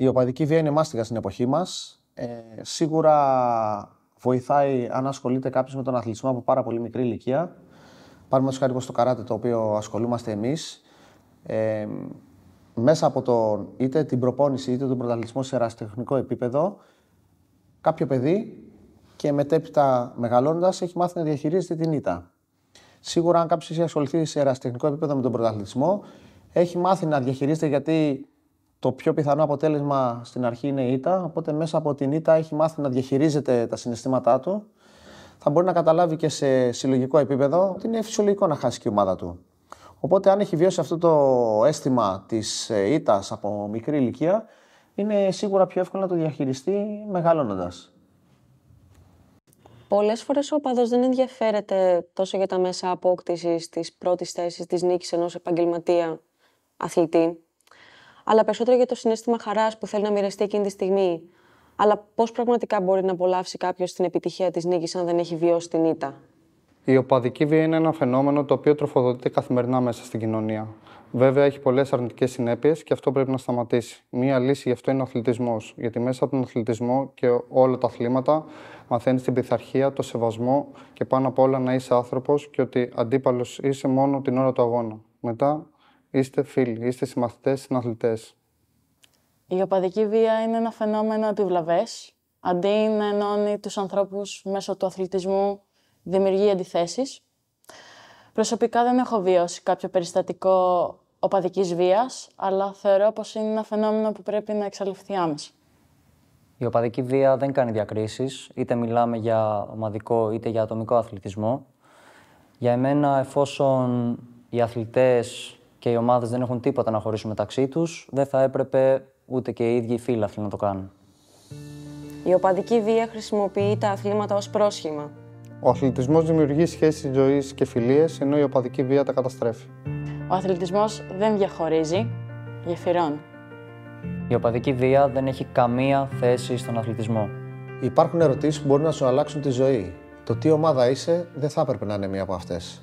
Η οπαδική βία είναι μάστιγα στην εποχή μας. Ε, σίγουρα βοηθάει αν ασχολείται κάποιος με τον αθλητισμό από πάρα πολύ μικρή ηλικία. Πάρουμε χάρη στο καράτε το οποίο ασχολούμαστε εμείς. Ε, μέσα από το είτε την προπόνηση είτε τον πρωταθλητισμό σε ερασιτεχνικό επίπεδο, κάποιο παιδί και μετέπειτα μεγαλώνοντα έχει μάθει να διαχειρίζεται την ήττα. Σίγουρα, αν κάποιος έχει ασχοληθεί σε ερασιτεχνικό επίπεδο με τον πρωταθλητισμό, έχει μάθει να διαχειρίζεται γιατί το πιο πιθανό αποτέλεσμα στην αρχή είναι η ήττα, οπότε μέσα από την ήττα έχει μάθει να διαχειρίζεται τα συναισθήματά του. Θα μπορεί να καταλάβει και σε συλλογικό επίπεδο ότι είναι φυσιολογικό να χάσει και η ομάδα του. Οπότε, αν έχει βιώσει αυτό το αίσθημα της ε, ήττας από μικρή ηλικία, είναι σίγουρα πιο εύκολο να το διαχειριστεί μεγαλώνοντας. Πολλές φορές ο παδό δεν ενδιαφέρεται τόσο για τα μέσα απόκτησης της πρώτης θέσης της νίκης ενός επαγγελματία αθλητή αλλά περισσότερο για το συνέστημα χαράς που θέλει να μοιραστεί εκείνη τη στιγμή. Αλλά πώς πραγματικά μπορεί να απολαύσει κάποιος την επιτυχία της νίκης, αν δεν έχει βιώσει την ήττα. Η οπαδική βία είναι ένα φαινόμενο το οποίο τροφοδοτείται καθημερινά μέσα στην κοινωνία. Βέβαια, έχει πολλές αρνητικές συνέπειες και αυτό πρέπει να σταματήσει. Μία λύση γι' αυτό είναι ο αθλητισμός. Γιατί μέσα από τον αθλητισμό και όλα τα αθλήματα μαθαίνεις την πειθαρχία, το σεβασμό και πάνω απ' όλα να είσαι άνθρωπος και ότι αντίπαλος είσαι μόνο την ώρα του αγώνα. Μετά είστε φίλοι, είστε συμμαθητές, συναθλητές. Η οπαδική βία είναι ένα φαινόμενο επιβλαβές. Αντί να ενώνει τους ανθρώπους μέσω του αθλητισμού, δημιουργεί αντιθέσεις. Προσωπικά δεν έχω βίωσει κάποιο περιστατικό οπαδικής βίας, αλλά θεωρώ πως είναι ένα φαινόμενο που πρέπει να εξαλειφθεί άμεσα. Η οπαδική βία δεν κάνει διακρίσεις, είτε μιλάμε για ομαδικό είτε για ατομικό αθλητισμό. Για εμένα, εφόσον οι αθλητές και οι ομάδες δεν έχουν τίποτα να χωρίσουν μεταξύ τους, δεν θα έπρεπε ούτε και οι ίδιοι οι φίλαθλοι να το κάνουν. Η οπαδική βία χρησιμοποιεί τα αθλήματα ως πρόσχημα. Ο αθλητισμός δημιουργεί σχέσεις ζωής και φιλίες, ενώ η οπαδική βία τα καταστρέφει. Ο αθλητισμός δεν διαχωρίζει, γεφυρών. Η οπαδική βία δεν έχει καμία θέση στον αθλητισμό. Υπάρχουν ερωτήσεις που μπορούν να σου αλλάξουν τη ζωή. Το τι ομάδα είσαι δεν θα έπρεπε να είναι μία από αυτές.